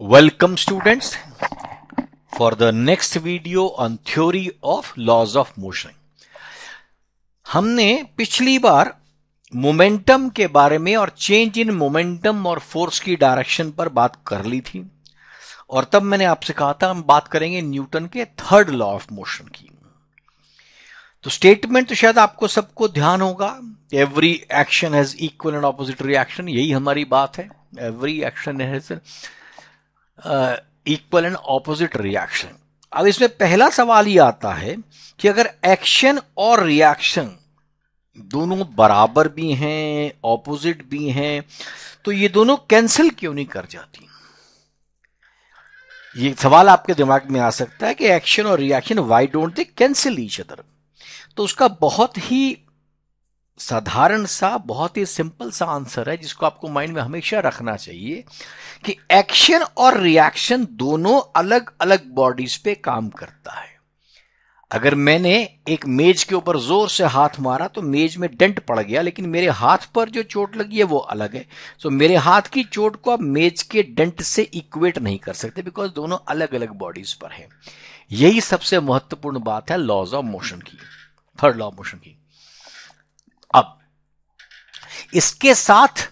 Welcome students for the next video on theory of laws of motion. हमने पिछली बार momentum के बारे में और चेंज इन मोमेंटम और फोर्स की डायरेक्शन पर बात कर ली थी और तब मैंने आपसे कहा था हम बात करेंगे न्यूटन के थर्ड लॉ ऑफ मोशन की तो स्टेटमेंट तो शायद आपको सबको ध्यान होगा every action has equal and opposite reaction यही हमारी बात है every action has equal and opposite reaction अब इसमें पहला सवाल ये आता है कि अगर एक्शन और रिएक्शन दोनों बराबर भी हैं ऑपोजिट भी हैं तो ये दोनों कैंसिल क्यों नहीं कर जाती ये सवाल आपके दिमाग में आ सकता है कि एक्शन और reaction why don't they cancel each other तो उसका बहुत ही साधारण सा बहुत ही सिंपल सा आंसर है जिसको आपको माइंड में हमेशा रखना चाहिए कि एक्शन और रिएक्शन दोनों अलग अलग बॉडीज पे काम करता है अगर मैंने एक मेज के ऊपर जोर से हाथ मारा तो मेज में डेंट पड़ गया लेकिन मेरे हाथ पर जो चोट लगी है वो अलग है सो so, मेरे हाथ की चोट को आप मेज के डेंट से इक्वेट नहीं कर सकते बिकॉज दोनों अलग अलग बॉडीज पर हैं यही सबसे महत्वपूर्ण बात है लॉज ऑफ मोशन की थर्ड लॉ ऑफ मोशन की इसके साथ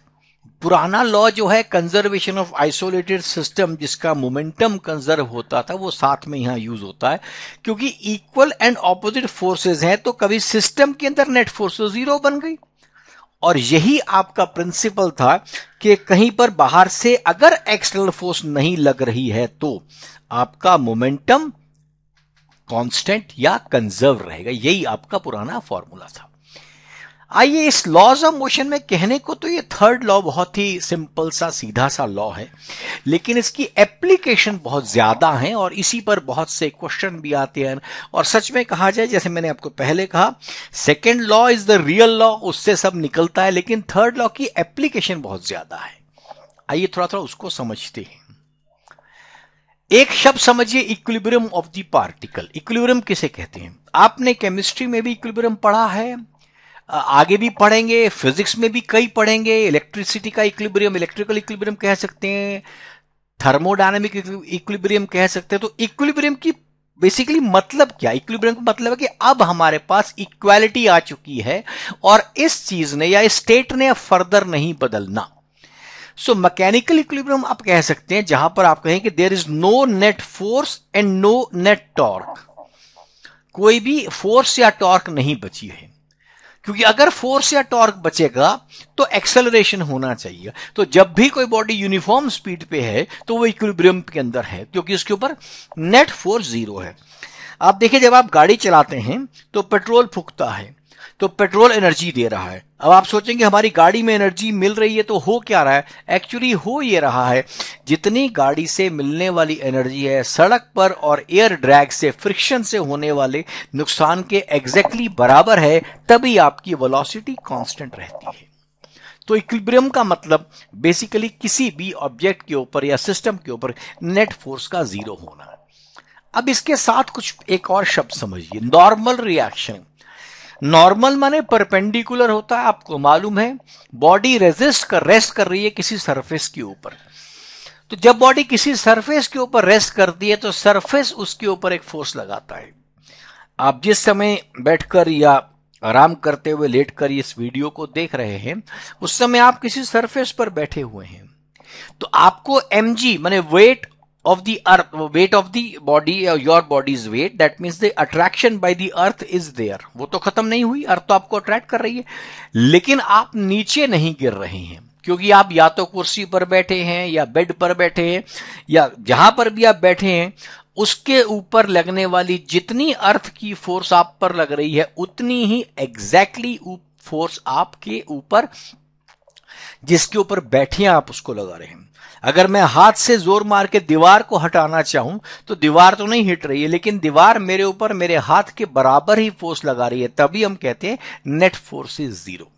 पुराना लॉ जो है कंजर्वेशन ऑफ आइसोलेटेड सिस्टम जिसका मोमेंटम कंजर्व होता था वो साथ में यहां यूज होता है क्योंकि इक्वल एंड ऑपोजिट फोर्सेस हैं तो कभी सिस्टम के अंदर नेट फोर्सेस जीरो बन गई और यही आपका प्रिंसिपल था कि कहीं पर बाहर से अगर एक्सटर्नल फोर्स नहीं लग रही है तो आपका मोमेंटम कांस्टेंट या कंजर्व रहेगा यही आपका पुराना फॉर्मूला था आइए इस लॉज ऑफ मोशन में कहने को तो ये थर्ड लॉ बहुत ही सिंपल सा सीधा सा लॉ है लेकिन इसकी एप्लीकेशन बहुत ज्यादा है और इसी पर बहुत से क्वेश्चन भी आते हैं और सच में कहा जाए जैसे मैंने आपको पहले कहा second law is the real law उससे सब निकलता है लेकिन थर्ड लॉ की एप्लीकेशन बहुत ज्यादा है आइए थोड़ा थोड़ा उसको समझते हैं एक शब्द समझिए equilibrium of the particle equilibrium किसे कहते हैं आपने केमिस्ट्री में भी इक्विलिब्रियम पढ़ा है आगे भी पढ़ेंगे फिजिक्स में भी कई पढ़ेंगे इलेक्ट्रिसिटी का इक्विब्रियम इलेक्ट्रिकल इक्विब्रियम कह सकते हैं थर्मोडायनेमिक इक्विब्रियम कह सकते हैं तो इक्विब्रियम की बेसिकली मतलब क्या इक्विब्रियम का मतलब है कि अब हमारे पास इक्वालिटी आ चुकी है और इस चीज ने या इस स्टेट ने फर्दर नहीं बदलना सो मैकेनिकल इक्विब्रियम आप कह सकते हैं जहां पर आप कहें कि there is no net force and no net torque कोई भी फोर्स या टॉर्क नहीं बची है क्योंकि अगर फोर्स या टॉर्क बचेगा तो एक्सेलरेशन होना चाहिए तो जब भी कोई बॉडी यूनिफॉर्म स्पीड पे है तो वो इक्विलिब्रियम के अंदर है क्योंकि उसके ऊपर नेट फोर्स जीरो है आप देखिए जब आप गाड़ी चलाते हैं तो पेट्रोल फूकता है तो पेट्रोल एनर्जी दे रहा है अब आप सोचेंगे हमारी गाड़ी में एनर्जी मिल रही है तो हो क्या रहा है एक्चुअली हो ये रहा है जितनी गाड़ी से मिलने वाली एनर्जी है सड़क पर और एयर ड्रैग से फ्रिक्शन से होने वाले नुकसान के एग्जैक्टली बराबर है तभी आपकी वेलोसिटी कांस्टेंट रहती है तो इक्विब्रियम का मतलब बेसिकली किसी भी ऑब्जेक्ट के ऊपर या सिस्टम के ऊपर नेट फोर्स का जीरो होना अब इसके साथ कुछ एक और शब्द समझिए नॉर्मल रिएक्शन नॉर्मल माने परपेंडिकुलर होता है आपको मालूम है बॉडी रेजिस्ट कर रेस्ट कर रही है किसी सरफेस के ऊपर तो जब बॉडी किसी सरफेस के ऊपर रेस्ट करती है तो सरफेस उसके ऊपर एक फोर्स लगाता है आप जिस समय बैठकर या आराम करते हुए लेट कर इस वीडियो को देख रहे हैं उस समय आप किसी सरफेस पर बैठे हुए हैं तो आपको एम जी मैंने weight of the earth weight of the body or uh, your body's weight that means the attraction by the earth is there वो तो खत्म नहीं हुई अर्थ तो आपको अट्रैक्ट कर रही है लेकिन आप नीचे नहीं गिर रहे हैं क्योंकि आप या तो कुर्सी पर बैठे हैं या बेड पर बैठे हैं या जहां पर भी आप बैठे हैं उसके ऊपर लगने वाली जितनी अर्थ की फोर्स आप पर लग रही है उतनी ही एग्जैक्टली फोर्स आपके ऊपर जिसके ऊपर बैठे आप उसको लगा रहे हैं अगर मैं हाथ से जोर मार के दीवार को हटाना चाहूं तो दीवार तो नहीं हिट रही है लेकिन दीवार मेरे ऊपर मेरे हाथ के बराबर ही फोर्स लगा रही है तभी हम कहते हैं नेट फोर्स इज जीरो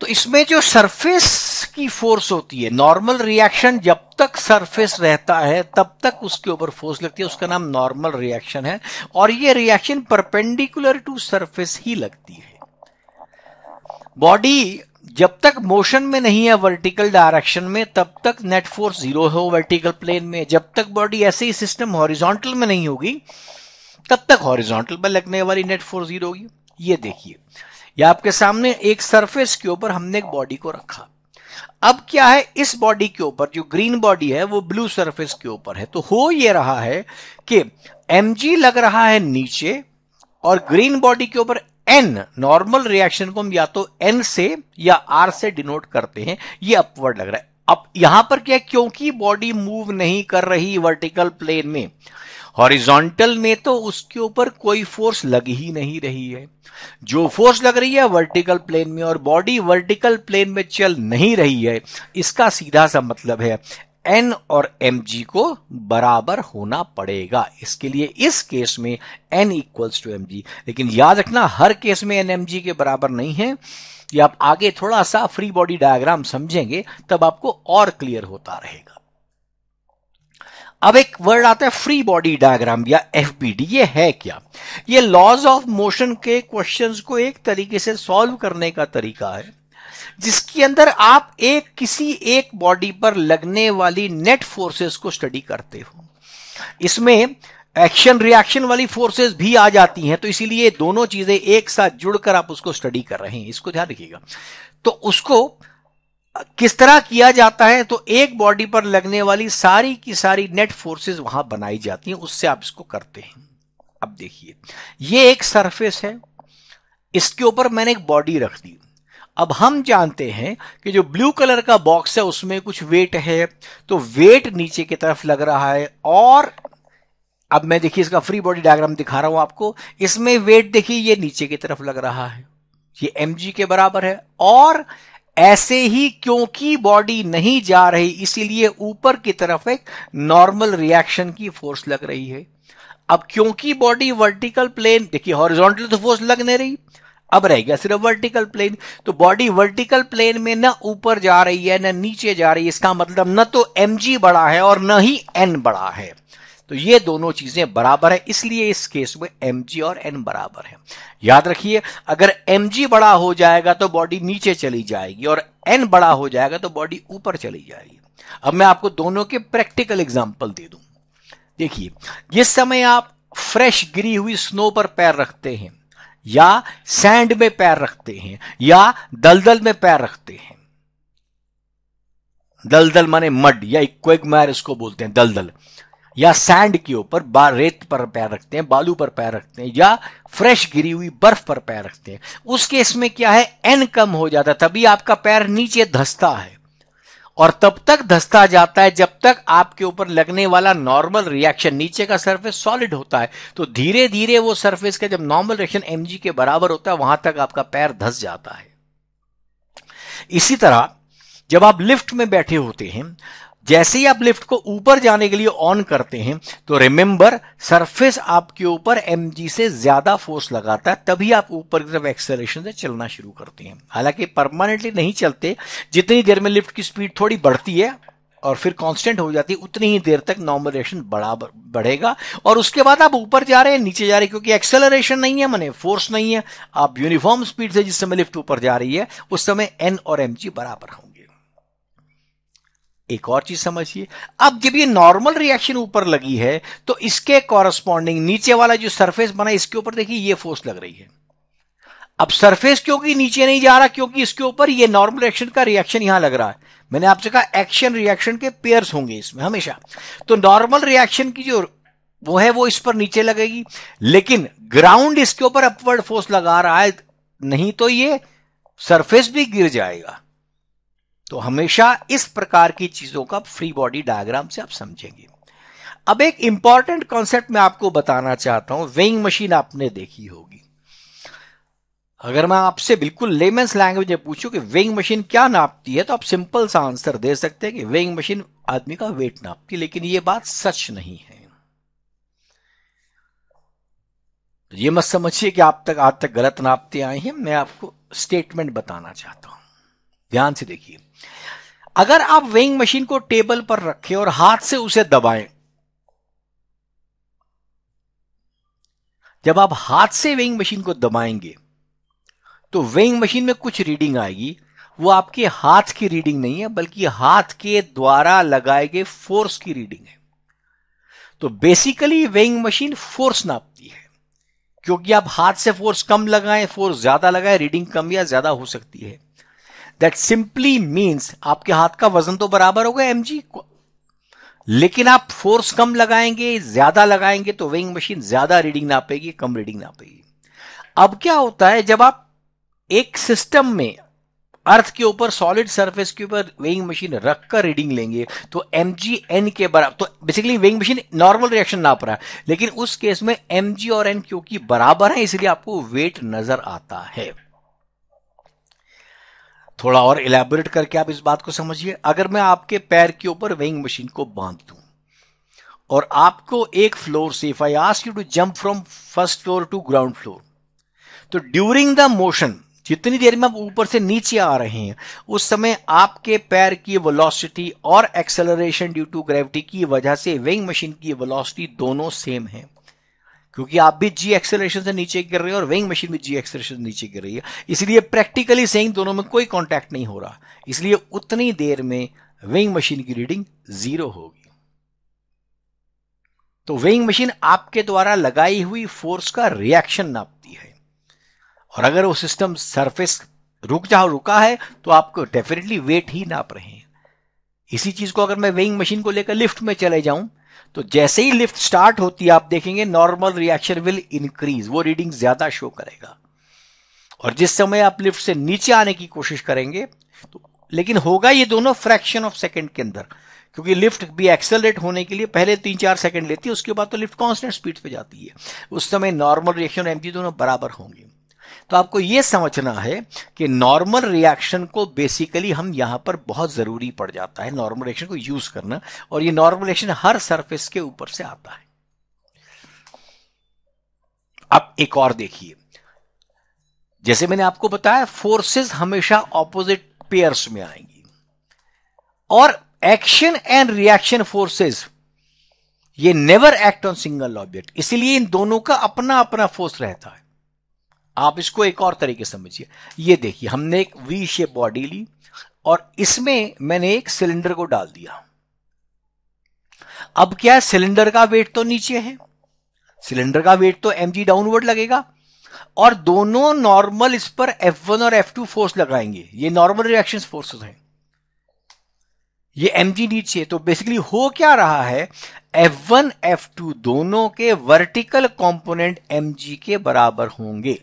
तो इसमें जो सरफेस की फोर्स होती है नॉर्मल रिएक्शन जब तक सरफेस रहता है तब तक उसके ऊपर फोर्स लगती है उसका नाम नॉर्मल रिएक्शन है और ये रिएक्शन परपेंडिकुलर टू सरफेस ही लगती है बॉडी जब तक मोशन में नहीं है वर्टिकल डायरेक्शन में तब तक नेट फोर्स जीरो हो वर्टिकल प्लेन में जब तक बॉडी ऐसे ही सिस्टम हॉरिजॉन्टल में नहीं होगी तब तक हॉरिजॉन्टल पर लगने वाली नेट फोर्स जीरो होगी ये देखिए ये आपके सामने एक सरफेस के ऊपर हमने एक बॉडी को रखा अब क्या है इस बॉडी के ऊपर जो ग्रीन बॉडी है वो ब्लू सरफेस के ऊपर है तो हो ये रहा है कि एम लग रहा है नीचे और ग्रीन बॉडी के ऊपर एन नॉर्मल रिएक्शन को हम या तो एन से या आर से डिनोट करते हैं ये अपवर्ड लग रहा है अब यहां पर क्या क्योंकि बॉडी मूव नहीं कर रही वर्टिकल प्लेन में हॉरिजॉन्टल में तो उसके ऊपर कोई फोर्स लग ही नहीं रही है जो फोर्स लग रही है वर्टिकल प्लेन में और बॉडी वर्टिकल प्लेन में चल नहीं रही है इसका सीधा सा मतलब है एन और एम जी को बराबर होना पड़ेगा इसके लिए इस केस में n equals to m g लेकिन याद रखना हर केस में एन एम जी के बराबर नहीं है ये आप आगे थोड़ा सा फ्री बॉडी डायग्राम समझेंगे तब आपको और क्लियर होता रहेगा अब एक वर्ड आता है फ्री बॉडी डायग्राम या एफबीडी ये है क्या ये लॉज ऑफ मोशन के क्वेश्चंस को एक तरीके से सॉल्व करने का तरीका है जिसके अंदर आप एक किसी एक बॉडी पर लगने वाली नेट फोर्सेस को स्टडी करते हो इसमें एक्शन रिएक्शन वाली फोर्सेस भी आ जाती हैं तो इसीलिए दोनों चीजें एक साथ जुड़कर आप उसको स्टडी कर रहे हैं इसको ध्यान रखिएगा तो उसको किस तरह किया जाता है तो एक बॉडी पर लगने वाली सारी की सारी नेट फोर्सेस वहां बनाई जाती हैं उससे आप इसको करते हैं अब देखिए ये एक सरफेस है इसके ऊपर मैंने एक बॉडी रख दी अब हम जानते हैं कि जो ब्लू कलर का बॉक्स है उसमें कुछ वेट है तो वेट नीचे की तरफ लग रहा है और अब मैं देखिए इसका फ्री बॉडी डायग्राम दिखा रहा हूं आपको इसमें वेट देखिए ये नीचे की तरफ लग रहा है ये एम के बराबर है और ऐसे ही क्योंकि बॉडी नहीं जा रही इसीलिए ऊपर की तरफ एक नॉर्मल रिएक्शन की फोर्स लग रही है अब क्योंकि बॉडी वर्टिकल प्लेन देखिए हॉरिजॉन्टल तो फोर्स लग नहीं रही अब रह गया सिर्फ वर्टिकल प्लेन तो बॉडी वर्टिकल प्लेन में ना ऊपर जा रही है ना नीचे जा रही है इसका मतलब न तो एम बड़ा है और न ही एन बड़ा है तो ये दोनों चीजें बराबर है इसलिए इस केस में एम और एन बराबर है याद रखिए अगर एम बड़ा हो जाएगा तो बॉडी नीचे चली जाएगी और एन बड़ा हो जाएगा तो बॉडी ऊपर चली जाएगी अब मैं आपको दोनों के प्रैक्टिकल एग्जाम्पल दे दूं देखिए जिस समय आप फ्रेश गिरी हुई स्नो पर पैर रखते हैं या सैंड में पैर रखते हैं या दलदल में पैर रखते हैं दलदल माने मड या मैर इसको बोलते हैं दलदल या सैंड के ऊपर रेत पर पैर रखते हैं बालू पर पैर रखते हैं या फ्रेश गिरी हुई बर्फ पर पैर रखते हैं उस केस में क्या है एन कम हो जाता तभी आपका पैर नीचे धसता है और तब तक धसता जाता है जब तक आपके ऊपर लगने वाला नॉर्मल रिएक्शन नीचे का सरफेस सॉलिड होता है तो धीरे धीरे वो सरफेस का जब नॉर्मल रिएक्शन एम के बराबर होता है वहां तक आपका पैर धस जाता है इसी तरह जब आप लिफ्ट में बैठे होते हैं जैसे ही आप लिफ्ट को ऊपर जाने के लिए ऑन करते हैं तो रिमेंबर सरफेस आपके ऊपर एम से ज्यादा फोर्स लगाता है तभी आप ऊपर की तरफ एक्सेलेशन से चलना शुरू करते हैं हालांकि परमानेंटली नहीं चलते जितनी देर में लिफ्ट की स्पीड थोड़ी बढ़ती है और फिर कांस्टेंट हो जाती है उतनी ही देर तक नॉर्मलेशन बराबर बढ़ेगा और उसके बाद आप ऊपर जा रहे हैं नीचे जा रहे हैं क्योंकि एक्सेलरेशन नहीं है मैंने फोर्स नहीं है आप यूनिफॉर्म स्पीड से जिस समय लिफ्ट ऊपर जा रही है उस समय एन और एम बराबर होंगे एक और चीज समझिए अब जब ये नॉर्मल रिएक्शन ऊपर लगी है तो इसके कॉरस्पॉन्डिंग नीचे वाला जो सरफेस बना इसके ऊपर देखिए ये फोर्स लग रही है अब सरफेस क्योंकि नीचे नहीं जा रहा क्योंकि इसके ऊपर ये नॉर्मल रिएक्शन का रिएक्शन यहां लग रहा है मैंने आपसे कहा एक्शन रिएक्शन के पेयर होंगे इसमें हमेशा तो नॉर्मल रिएक्शन की जो वो है वो इस पर नीचे लगेगी लेकिन ग्राउंड इसके ऊपर अपवर्ड फोर्स लगा रहा है नहीं तो ये सरफेस भी गिर जाएगा तो हमेशा इस प्रकार की चीजों का फ्री बॉडी डायग्राम से आप समझेंगे अब एक इंपॉर्टेंट कॉन्सेप्ट मैं आपको बताना चाहता हूं वेइंग मशीन आपने देखी होगी अगर मैं आपसे बिल्कुल लेमेंस लैंग्वेज में पूछूं कि वेइंग मशीन क्या नापती है तो आप सिंपल सा आंसर दे सकते हैं कि वेइंग मशीन आदमी का वेट नापती है लेकिन ये बात सच नहीं है तो ये मत समझिए कि आप तक आज तक गलत नापते आए हैं मैं आपको स्टेटमेंट बताना चाहता हूं ध्यान से देखिए अगर आप वेइंग मशीन को टेबल पर रखें और हाथ से उसे दबाएं जब आप हाथ से वेइंग मशीन को दबाएंगे तो वेइंग मशीन में कुछ रीडिंग आएगी वो आपके हाथ की रीडिंग नहीं है बल्कि हाथ के द्वारा लगाए गए फोर्स की रीडिंग है तो बेसिकली वेइंग मशीन फोर्स नापती है क्योंकि आप हाथ से फोर्स कम लगाएं फोर्स ज्यादा लगाएं रीडिंग कम या ज्यादा हो सकती है दैट सिंपली मीन्स आपके हाथ का वजन तो बराबर होगा एम जी लेकिन आप फोर्स कम लगाएंगे ज्यादा लगाएंगे तो वेइंग मशीन ज्यादा रीडिंग ना पाएगी कम रीडिंग ना पाएगी अब क्या होता है जब आप एक सिस्टम में अर्थ के ऊपर सॉलिड सरफेस के ऊपर वेइंग मशीन रखकर रीडिंग लेंगे तो एम जी एन के बराबर तो basically weighing machine normal reaction नाप रहा है लेकिन उस केस में एम जी और एन क्योंकि बराबर है इसलिए आपको वेट नजर आता है थोड़ा और इलेबोरेट करके आप इस बात को समझिए अगर मैं आपके पैर के ऊपर वेइंग मशीन को बांध दूं और आपको एक फ्लोर से if I ask you to jump from first floor to ground floor तो ड्यूरिंग द मोशन जितनी देर में आप ऊपर से नीचे आ रहे हैं उस समय आपके पैर की वेलोसिटी और एक्सेलरेशन ड्यू टू ग्रेविटी की वजह से वेइंग मशीन की वेलोसिटी दोनों सेम है क्योंकि आप भी जी एक्सेलरेशन से नीचे गिर रहे हो और वेइंग मशीन भी जी एक्सेलरेशन से नीचे गिर रही है इसलिए प्रैक्टिकली सेइंग दोनों में कोई कांटेक्ट नहीं हो रहा इसलिए उतनी देर में विंग मशीन की रीडिंग जीरो होगी तो वेइंग मशीन आपके द्वारा लगाई हुई फोर्स का रिएक्शन नापती है और अगर वो सिस्टम सरफेस रुक जाओ रुका है तो आपको डेफिनेटली वेट ही नाप रहे हैं इसी चीज को अगर मैं वेइंग मशीन को लेकर लिफ्ट में चले जाऊं तो जैसे ही लिफ्ट स्टार्ट होती है आप देखेंगे नॉर्मल रिएक्शन विल इंक्रीज वो रीडिंग ज्यादा शो करेगा और जिस समय आप लिफ्ट से नीचे आने की कोशिश करेंगे तो लेकिन होगा ये दोनों फ्रैक्शन ऑफ सेकंड के अंदर क्योंकि लिफ्ट भी एक्सेलरेट होने के लिए पहले तीन चार सेकंड लेती है उसके बाद तो लिफ्ट कॉन्स्टेंट स्पीड पे जाती है उस समय नॉर्मल रिएक्शन एम दोनों बराबर होंगे तो आपको यह समझना है कि नॉर्मल रिएक्शन को बेसिकली हम यहां पर बहुत जरूरी पड़ जाता है नॉर्मल रिएक्शन को यूज करना और ये नॉर्मल रिएक्शन हर सरफेस के ऊपर से आता है अब एक और देखिए जैसे मैंने आपको बताया फोर्सेस हमेशा ऑपोजिट पेयर्स में आएंगी और एक्शन एंड रिएक्शन फोर्सेस ये never act on single object इसलिए इन दोनों का अपना अपना फोर्स रहता है आप इसको एक और तरीके समझिए ये देखिए हमने एक वी शेप बॉडी ली और इसमें मैंने एक सिलेंडर को डाल दिया अब क्या है सिलेंडर का वेट तो नीचे है सिलेंडर का वेट तो एम डाउनवर्ड लगेगा और दोनों नॉर्मल इस पर F1 और F2 फोर्स लगाएंगे ये नॉर्मल रिएक्शन फोर्सेस हैं ये एम जी नीचे तो बेसिकली हो क्या रहा है F1, F2 दोनों के वर्टिकल कंपोनेंट mg के बराबर होंगे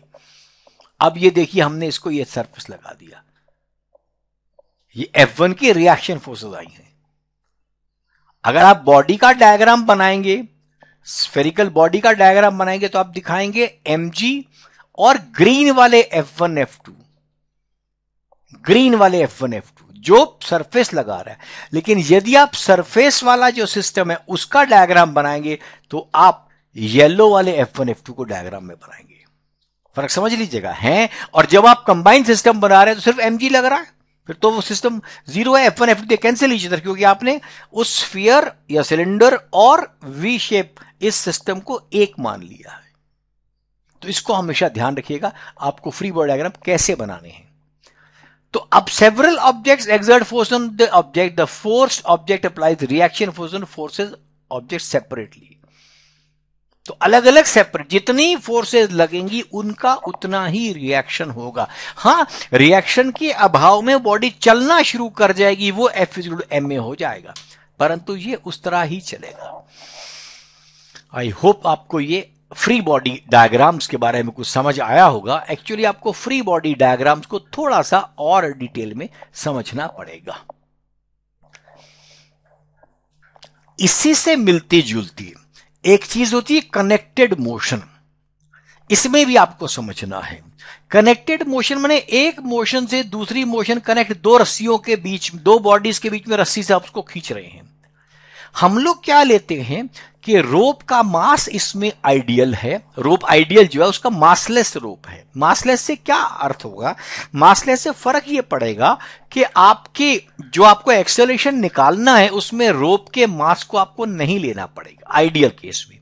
अब ये देखिए हमने इसको ये सरफेस लगा दिया ये एफ वन की रिएक्शन फोर्सेस आई हैं अगर आप बॉडी का डायग्राम बनाएंगे स्फेरिकल बॉडी का डायग्राम बनाएंगे तो आप दिखाएंगे एम और ग्रीन वाले f one f two green वाले एफ वन एफ टू जो सरफेस लगा रहा है लेकिन यदि आप सरफेस वाला जो सिस्टम है उसका डायग्राम बनाएंगे तो आप येलो वाले एफ वन एफ टू को डायग्राम में बनाएंगे फर्क समझ लीजिएगा है और जब आप कंबाइन सिस्टम बना रहे हैं तो सिर्फ एम लग रहा है फिर तो वो सिस्टम जीरो है f one f two cancel each other क्योंकि आपने उस स्फीयर या सिलेंडर और वी शेप इस सिस्टम को एक मान लिया है तो इसको हमेशा ध्यान रखिएगा आपको फ्री बॉडी डायग्राम कैसे बनाने हैं तो अब several objects exert force on the object the force object applies reaction force on forces object separately तो अलग अलग सेपरेट जितनी फोर्सेस लगेंगी उनका उतना ही रिएक्शन होगा हाँ रिएक्शन के अभाव में बॉडी चलना शुरू कर जाएगी वो एफ एम ए हो जाएगा परंतु ये उस तरह ही चलेगा आई होप आपको ये फ्री बॉडी डायग्राम्स के बारे में कुछ समझ आया होगा एक्चुअली आपको फ्री बॉडी डायग्राम्स को थोड़ा सा और डिटेल में समझना पड़ेगा इसी से मिलती जुलती है एक चीज होती है कनेक्टेड मोशन इसमें भी आपको समझना है कनेक्टेड मोशन मैंने एक मोशन से दूसरी मोशन कनेक्ट दो रस्सियों के बीच दो बॉडीज के बीच में रस्सी से आप उसको खींच रहे हैं हम लोग क्या लेते हैं कि रोप का मास इसमें आइडियल है रोप आइडियल जो है उसका मासलेस रोप है मासलेस से क्या अर्थ होगा मासलेस से फर्क ये पड़ेगा कि आपके जो आपको एक्सेलेशन निकालना है उसमें रोप के मास को आपको नहीं लेना पड़ेगा आइडियल केस में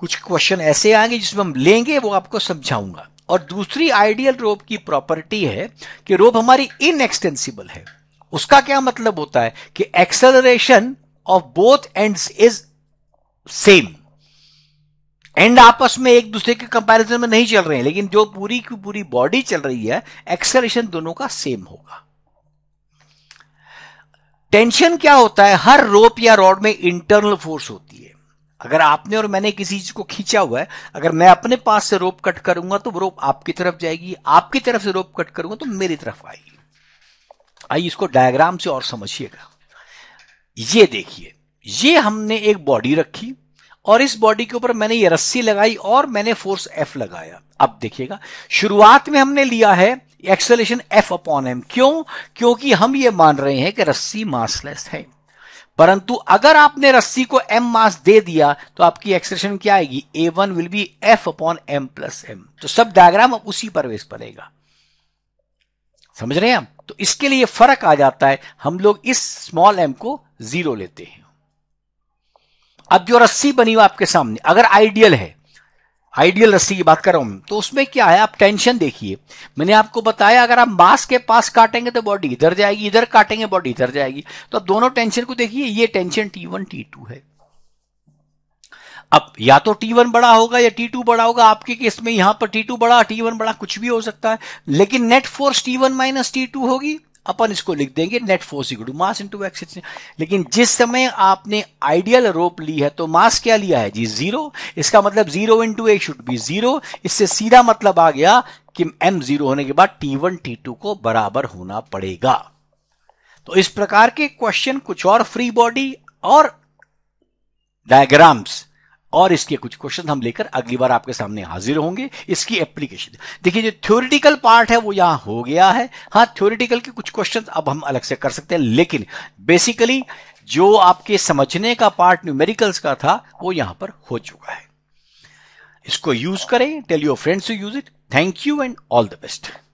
कुछ क्वेश्चन ऐसे आएंगे जिसमें हम लेंगे वो आपको समझाऊंगा और दूसरी आइडियल रोप की प्रॉपर्टी है कि रोप हमारी इनएक्सटेंसिबल है उसका क्या मतलब होता है कि acceleration of both ends is same and आपस में एक दूसरे के कंपैरिजन में नहीं चल रहे हैं लेकिन जो पूरी की पूरी बॉडी चल रही है एक्सेलेशन दोनों का सेम होगा टेंशन क्या होता है हर रोप या रॉड में इंटरनल फोर्स होती है अगर आपने और मैंने किसी चीज को खींचा हुआ है अगर मैं अपने पास से रोप कट करूंगा तो वो रोप आपकी तरफ जाएगी आपकी तरफ से रोप कट करूंगा तो मेरी तरफ आएगी आइए इसको डायग्राम से और समझिएगा ये देखिए ये हमने एक बॉडी रखी और इस बॉडी के ऊपर मैंने ये रस्सी लगाई और मैंने फोर्स एफ लगाया अब देखिएगा शुरुआत में हमने लिया है एक्सेलेशन एफ अपॉन एम क्यों क्योंकि हम ये मान रहे हैं कि रस्सी मासलेस है परंतु अगर आपने रस्सी को एम मास दे दिया तो आपकी एक्सेलेशन क्या आएगी a one will be f upon m plus m तो सब डायग्राम अब उसी परवेश पड़ेगा समझ रहे हैं हम तो इसके लिए फर्क आ जाता है हम लोग इस स्मॉल एम को जीरो लेते हैं अब जो रस्सी बनी हुआ आपके सामने अगर आइडियल है आइडियल रस्सी की बात कर रहा हूं तो उसमें क्या है आप टेंशन देखिए मैंने आपको बताया अगर आप मास के पास काटेंगे तो बॉडी इधर जाएगी इधर काटेंगे बॉडी इधर जाएगी तो अब दोनों टेंशन को देखिए ये tension t one t two है अब या तो टी वन बड़ा होगा या टी टू बड़ा होगा आपके केस में यहां पर टी टू बड़ा वन बड़ा कुछ भी हो सकता है लेकिन net force t one minus t two होगी अपन इसको लिख देंगे net force equal to mass into x लेकिन जिस समय आपने आइडियल रोप ली है तो मास क्या लिया है जी जीरो इसका मतलब zero into a should be zero इससे सीधा मतलब आ गया कि एम जीरो होने के बाद टी वन टी टू को बराबर होना पड़ेगा तो इस प्रकार के क्वेश्चन कुछ और फ्री बॉडी और डायग्राम्स और इसके कुछ क्वेश्चन हम लेकर अगली बार आपके सामने हाजिर होंगे इसकी एप्लीकेशन देखिए जो थ्योरिटिकल पार्ट है वो यहां हो गया है हाँ थ्योरिटिकल के कुछ क्वेश्चन अब हम अलग से कर सकते हैं लेकिन बेसिकली जो आपके समझने का पार्ट न्यूमेरिकल्स का था वो यहां पर हो चुका है इसको यूज करें tell your friends use it thank you and all the best